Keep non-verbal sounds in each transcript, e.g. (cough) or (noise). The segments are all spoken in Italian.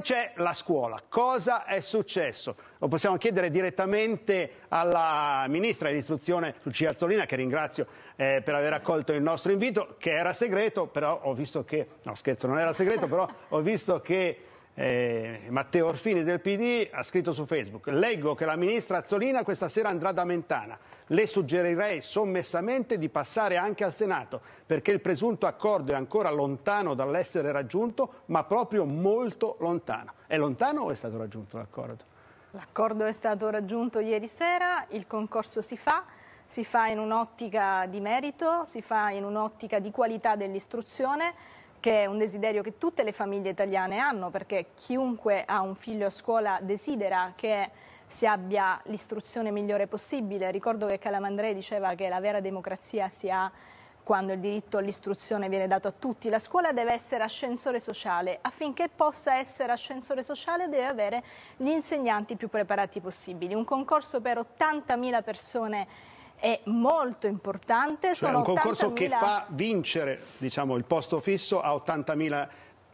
Poi c'è la scuola. Cosa è successo? Lo possiamo chiedere direttamente alla ministra dell'istruzione Lucia Azzolina, che ringrazio eh, per aver accolto il nostro invito, che era segreto, però ho visto che, no scherzo, non era segreto, però ho visto che eh, Matteo Orfini del PD ha scritto su Facebook leggo che la ministra Azzolina questa sera andrà da Mentana le suggerirei sommessamente di passare anche al Senato perché il presunto accordo è ancora lontano dall'essere raggiunto ma proprio molto lontano è lontano o è stato raggiunto l'accordo? L'accordo è stato raggiunto ieri sera il concorso si fa si fa in un'ottica di merito, si fa in un'ottica di qualità dell'istruzione che è un desiderio che tutte le famiglie italiane hanno, perché chiunque ha un figlio a scuola desidera che si abbia l'istruzione migliore possibile. Ricordo che Calamandrei diceva che la vera democrazia si ha quando il diritto all'istruzione viene dato a tutti. La scuola deve essere ascensore sociale. Affinché possa essere ascensore sociale deve avere gli insegnanti più preparati possibili. Un concorso per 80.000 persone è molto importante. Cioè, sono un concorso che fa vincere diciamo, il posto fisso a 80.000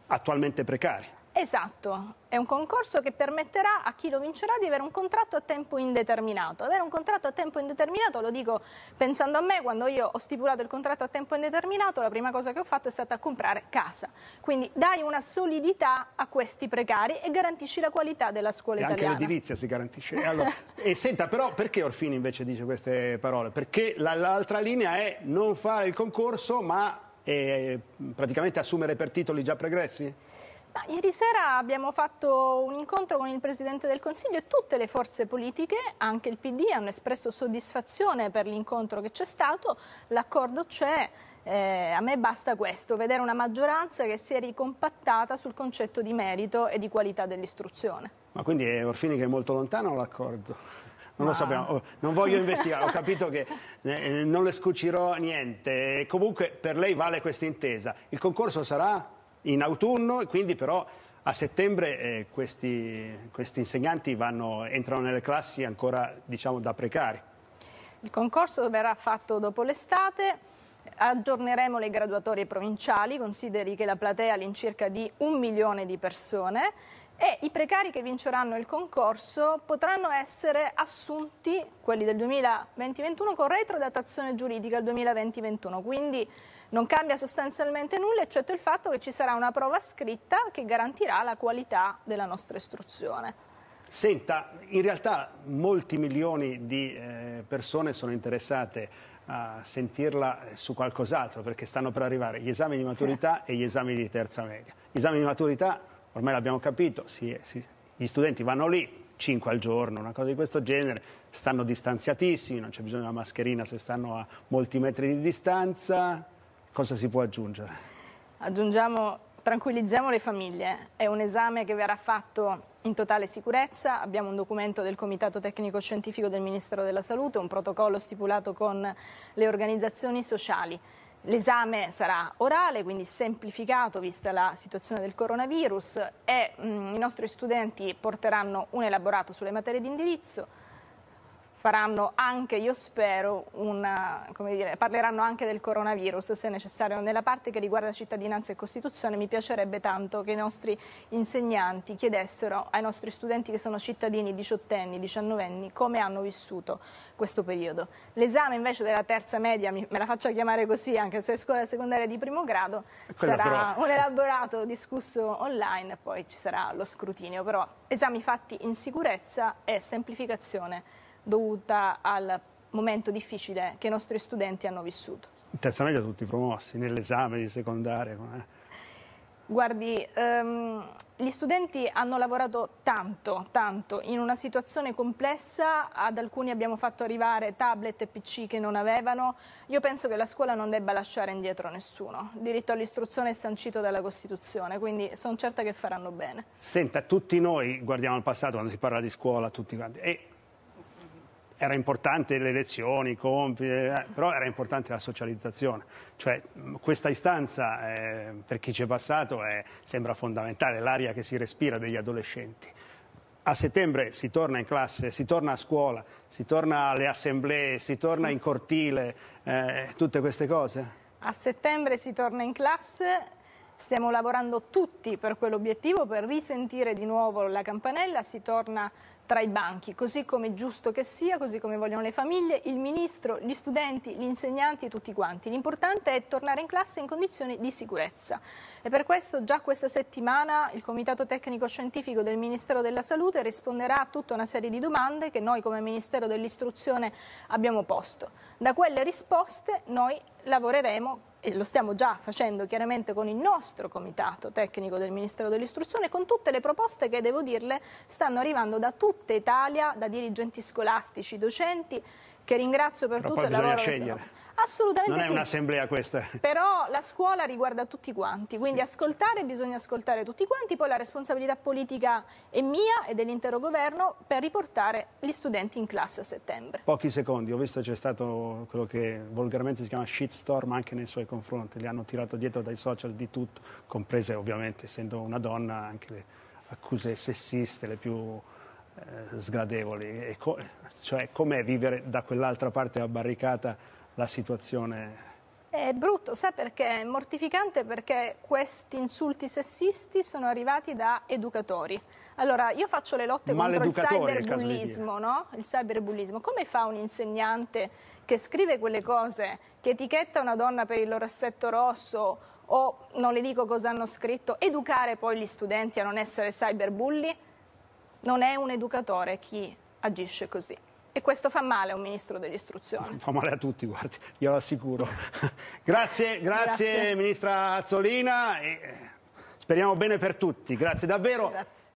attualmente precari. Esatto, è un concorso che permetterà a chi lo vincerà di avere un contratto a tempo indeterminato. Avere un contratto a tempo indeterminato, lo dico pensando a me, quando io ho stipulato il contratto a tempo indeterminato, la prima cosa che ho fatto è stata comprare casa. Quindi dai una solidità a questi precari e garantisci la qualità della scuola e italiana. Anche l'edilizia si garantisce. Allora, e senta, però perché Orfini invece dice queste parole? Perché l'altra linea è non fare il concorso, ma eh, praticamente assumere per titoli già pregressi? Ma ieri sera abbiamo fatto un incontro con il Presidente del Consiglio e tutte le forze politiche, anche il PD, hanno espresso soddisfazione per l'incontro che c'è stato, l'accordo c'è, eh, a me basta questo, vedere una maggioranza che si è ricompattata sul concetto di merito e di qualità dell'istruzione. Ma quindi è Orfini che è molto lontano l'accordo? Non no. lo sappiamo, oh, non voglio investigare, ho capito che eh, non le scucirò niente. Comunque per lei vale questa intesa. Il concorso sarà? in autunno e quindi però a settembre eh, questi, questi, insegnanti vanno, entrano nelle classi ancora diciamo, da precari. Il concorso verrà fatto dopo l'estate, aggiorneremo le graduatorie provinciali, consideri che la platea è all'incirca di un milione di persone e i precari che vinceranno il concorso potranno essere assunti, quelli del 2020-2021, con retrodatazione giuridica al 2020-2021, quindi non cambia sostanzialmente nulla eccetto il fatto che ci sarà una prova scritta che garantirà la qualità della nostra istruzione. Senta, in realtà molti milioni di eh, persone sono interessate a sentirla su qualcos'altro perché stanno per arrivare gli esami di maturità e gli esami di terza media. Gli esami di maturità, ormai l'abbiamo capito, sì, sì, gli studenti vanno lì, 5 al giorno, una cosa di questo genere, stanno distanziatissimi, non c'è bisogno di una mascherina se stanno a molti metri di distanza, cosa si può aggiungere? Aggiungiamo, tranquillizziamo le famiglie, è un esame che verrà fatto in totale sicurezza, abbiamo un documento del Comitato Tecnico Scientifico del Ministero della Salute, un protocollo stipulato con le organizzazioni sociali. L'esame sarà orale, quindi semplificato vista la situazione del coronavirus e mh, mm, i nostri studenti porteranno un elaborato sulle materie di indirizzo, faranno anche, io spero, una, dire, parleranno anche del coronavirus se necessario. Nella parte che riguarda cittadinanza e Costituzione mi piacerebbe tanto che i nostri insegnanti chiedessero ai nostri studenti che sono cittadini diciottenni, diciannovenni, come hanno vissuto questo periodo. L'esame invece della terza media, me la faccio chiamare così anche se è scuola secondaria di primo grado, Quella sarà però. un elaborato discusso online e poi ci sarà lo scrutinio, però esami fatti in sicurezza e semplificazione dovuta al momento difficile che i nostri studenti hanno vissuto. In terza media tutti promossi, nell'esame di secondaria. Guardi, um, gli studenti hanno lavorato tanto, tanto, in una situazione complessa, ad alcuni abbiamo fatto arrivare tablet e pc che non avevano, io penso che la scuola non debba lasciare indietro nessuno, il diritto all'istruzione è sancito dalla Costituzione, quindi sono certa che faranno bene. Senta, tutti noi guardiamo al passato quando si parla di scuola, tutti quanti, e era importante le lezioni, i compiti, eh, però era importante la socializzazione. Cioè, questa istanza, eh, per chi ci è passato, è, sembra fondamentale, l'aria che si respira degli adolescenti. A settembre si torna in classe, si torna a scuola, si torna alle assemblee, si torna in cortile, eh, tutte queste cose? A settembre si torna in classe, Stiamo lavorando tutti per quell'obiettivo, per risentire di nuovo la campanella, si torna tra i banchi, così come è giusto che sia, così come vogliono le famiglie, il ministro, gli studenti, gli insegnanti, tutti quanti. L'importante è tornare in classe in condizioni di sicurezza e per questo già questa settimana il Comitato Tecnico Scientifico del Ministero della Salute risponderà a tutta una serie di domande che noi come Ministero dell'Istruzione abbiamo posto. Da quelle risposte noi lavoreremo e lo stiamo già facendo chiaramente con il nostro comitato tecnico del Ministero dell'Istruzione, con tutte le proposte che, devo dirle, stanno arrivando da tutta Italia, da dirigenti scolastici, docenti, che ringrazio per Però tutto il lavoro scegliere. che facendo. Assolutamente sì. Non è sì. un'assemblea questa. Però la scuola riguarda tutti quanti, quindi sì. ascoltare bisogna ascoltare tutti quanti, poi la responsabilità politica è mia e dell'intero governo per riportare gli studenti in classe a settembre. Pochi secondi, ho visto c'è stato quello che volgarmente si chiama shitstorm anche nei suoi confronti, li hanno tirato dietro dai social di tutto, comprese ovviamente essendo una donna anche le accuse sessiste le più eh, sgradevoli. Co cioè com'è vivere da quell'altra parte della barricata la situazione è brutto, sai perché? È mortificante perché questi insulti sessisti sono arrivati da educatori. Allora, io faccio le lotte contro il cyberbullismo, no? Il cyberbullismo. Come fa un insegnante che scrive quelle cose, che etichetta una donna per il loro assetto rosso o non le dico cosa hanno scritto, educare poi gli studenti a non essere cyberbulli? Non è un educatore chi agisce così. E questo fa male a un ministro dell'istruzione. Fa male a tutti, guardi, glielo assicuro. (laughs) grazie, grazie, grazie, ministra Azzolina. E eh, speriamo bene per tutti. Grazie davvero. Grazie.